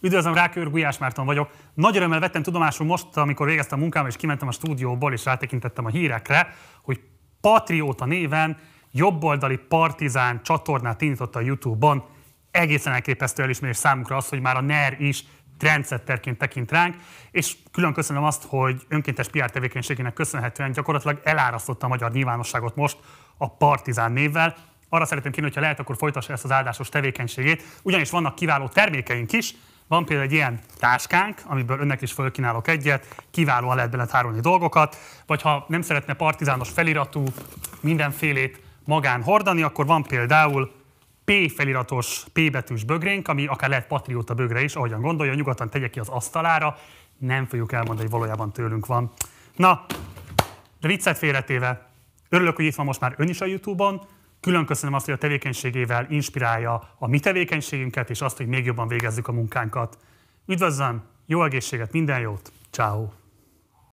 Üdvözlöm, Rákőr Gulyás Márton vagyok. Nagy örömmel vettem tudomásul most, amikor végeztem a munkám, és kimentem a stúdióból, és rátekintettem a hírekre, hogy Patrióta néven jobboldali partizán csatornát indított a YouTube-on. Egészen elképesztő elismerés számunkra az, hogy már a NER is trendsetterként tekint ránk, és külön köszönöm azt, hogy önkéntes PR tevékenységének köszönhetően gyakorlatilag elárasztotta a magyar nyilvánosságot most a Partizán névvel. Arra szeretném kérni, hogyha lehet, akkor folytassa ezt az áldásos tevékenységét, ugyanis vannak kiváló termékeink is, van például egy ilyen táskánk, amiből önnek is fölkínálok egyet, kiválóan lehet bele tárolni dolgokat, vagy ha nem szeretne partizános feliratú mindenfélét magán hordani, akkor van például P feliratos, P betűs bögrénk, ami akár lehet patrióta bögre is, ahogyan gondolja, nyugodtan tegye ki az asztalára, nem fogjuk elmondani, hogy valójában tőlünk van. Na, de viccet félretéve, örülök, hogy itt van most már ön is a YouTube-on, Külön köszönöm azt, hogy a tevékenységével inspirálja a mi tevékenységünket, és azt, hogy még jobban végezzük a munkánkat. Üdvözlöm, jó egészséget, minden jót, ciao.